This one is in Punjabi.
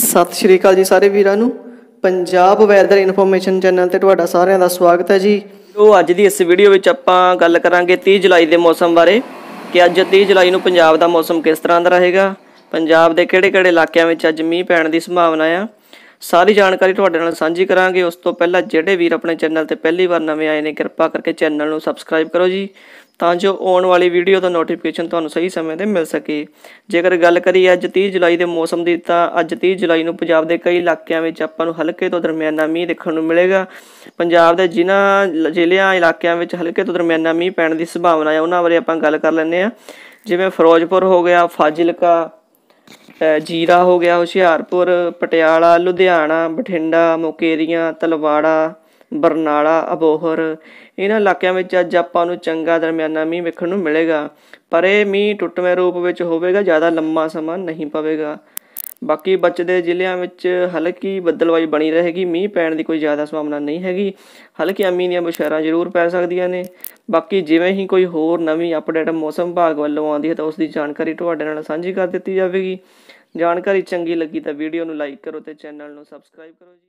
ਸਤਿ ਸ਼੍ਰੀ ਅਕਾਲ ਜੀ ਸਾਰੇ ਵੀਰਾਂ ਨੂੰ ਪੰਜਾਬ ਵੈਦਰ ਇਨਫੋਰਮੇਸ਼ਨ ਚੈਨਲ ਤੇ ਤੁਹਾਡਾ ਸਾਰਿਆਂ ਦਾ ਸਵਾਗਤ ਹੈ ਜੀ ਉਹ ਅੱਜ ਦੀ ਇਸ ਵੀਡੀਓ ਵਿੱਚ ਆਪਾਂ ਗੱਲ ਕਰਾਂਗੇ 30 ਜੁਲਾਈ ਦੇ ਮੌਸਮ ਬਾਰੇ ਕਿ ਅੱਜ 30 ਜੁਲਾਈ ਨੂੰ ਪੰਜਾਬ ਦਾ ਮੌਸਮ ਕਿਸ ਤਰ੍ਹਾਂ ਦਾ ਰਹੇਗਾ ਪੰਜਾਬ ਦੇ ਕਿਹੜੇ-ਕਿਹੜੇ ਇਲਾਕਿਆਂ ਵਿੱਚ ਅੱਜ ਮੀਂਹ ਪੈਣ ਦੀ ਸੰਭਾਵਨਾ ਆ ਸਾਰੀ ਜਾਣਕਾਰੀ ਤੁਹਾਡੇ ਨਾਲ ਸਾਂਝੀ ਕਰਾਂਗੇ ਉਸ ਤੋਂ ਪਹਿਲਾਂ ਜਿਹੜੇ ਵੀਰ ਆਪਣੇ ਚੈਨਲ ਤੇ ਪਹਿਲੀ ਵਾਰ ਨਵੇਂ ਆਏ ਨੇ ਕਿਰਪਾ ਕਰਕੇ ਚੈਨਲ ਨੂੰ ਸਬਸਕ੍ਰਾਈਬ ਕਰੋ ਜੀ ਤਾਂ ਜੋ ਆਉਣ ਵਾਲੀ ਵੀਡੀਓ ਦਾ ਨੋਟੀਫਿਕੇਸ਼ਨ ਤੁਹਾਨੂੰ ਸਹੀ ਸਮੇਂ ਤੇ ਮਿਲ ਸਕੇ ਜੇਕਰ ਗੱਲ ਕਰੀਏ ਅੱਜ 30 ਜੁਲਾਈ ਦੇ ਮੌਸਮ ਦੀ ਤਾਂ ਅੱਜ 30 ਜੁਲਾਈ ਨੂੰ ਪੰਜਾਬ ਦੇ ਕਈ ਇਲਾਕਿਆਂ ਵਿੱਚ ਆਪਾਂ ਨੂੰ ਹਲਕੇ ਤੋਂ ਦਰਮਿਆਨਾ ਮੀਂਹ ਦੇਖਣ ਨੂੰ ਮਿਲੇਗਾ ਪੰਜਾਬ ਦੇ ਜਿਨ੍ਹਾਂ ਜ਼ਿਲ੍ਹਿਆਂ ਇਲਾਕਿਆਂ ਵਿੱਚ ਹਲਕੇ ਤੋਂ ਦਰਮਿਆਨਾ ਮੀਂਹ ਪੈਣ ਦੀ ਸੰਭਾਵਨਾ ਹੈ ਉਹਨਾਂ ਬਾਰੇ ਆਪਾਂ ਗੱਲ ਕਰ ਲੈਂਦੇ ਆ ਜਿਵੇਂ ਫਿਰੋਜ਼ਪੁਰ ਹੋ ਗਿਆ ਫਾਜ਼ਿਲਕਾ ਜੀਰਾ ਹੋ ਗਿਆ ਹੁਸ਼ਿਆਰਪੁਰ ਪਟਿਆਲਾ ਲੁਧਿਆਣਾ ਬਠਿੰਡਾ ਮੁਕੇਰੀਆਂ ਤਲਵਾੜਾ ਬਰਨਾਲਾ ਅਬੋਹਰ ਇਹਨਾਂ ਇਲਾਕਿਆਂ ਵਿੱਚ ਅੱਜ ਆਪਾਂ ਨੂੰ ਚੰਗਾ ਦਰਮਿਆਨਾ ਮੀਂਹ ਵੇਖਣ ਨੂੰ ਮਿਲੇਗਾ ਪਰ ਇਹ ਮੀਂਹ ਟੁੱਟਵੇਂ ਰੂਪ ਵਿੱਚ ਹੋਵੇਗਾ ਜ਼ਿਆਦਾ ਲੰਮਾ ਸਮਾਂ ਨਹੀਂ ਪਵੇਗਾ ਬਾਕੀ ਬਚਦੇ ਜ਼ਿਲ੍ਹਿਆਂ ਵਿੱਚ ਹਲਕੀ ਬੱਦਲਵਾਈ ਬਣੀ ਰਹੇਗੀ ਮੀਂਹ ਪੈਣ ਦੀ ਕੋਈ ਜ਼ਿਆਦਾ ਸੰਭਾਵਨਾ ਨਹੀਂ ਹੈਗੀ ਹਲਕੀ ਅਮੀਂ ਦੀਆਂ ਬੁਸ਼ਾਰਾਂ ਜ਼ਰੂਰ ਪੈ ਸਕਦੀਆਂ ਨੇ ਬਾਕੀ ਜਿਵੇਂ ਹੀ ਕੋਈ ਹੋਰ ਨਵੀਂ ਅਪਡੇਟ ਮੌਸਮ ਵਿਭਾਗ ਵੱਲੋਂ ਆਉਂਦੀ ਹੈ ਤਾਂ ਉਸ ਦੀ ਜਾਣਕਾਰੀ ਤੁਹਾਡੇ ਨਾਲ ਸਾਂਝੀ ਕਰ ਦਿੱਤੀ ਜਾਵੇਗੀ ਜਾਣਕਾਰੀ ਚੰਗੀ ਲੱਗੀ ਤਾਂ ਵੀਡੀਓ ਨੂੰ ਲਾਈਕ ਕਰੋ ਤੇ ਚੈਨਲ ਨੂੰ ਸਬਸਕ੍ਰਾਈਬ ਕਰੋ